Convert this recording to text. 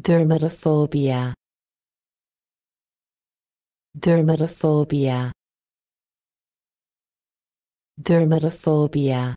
Dermatophobia. Dermatophobia. Dermatophobia.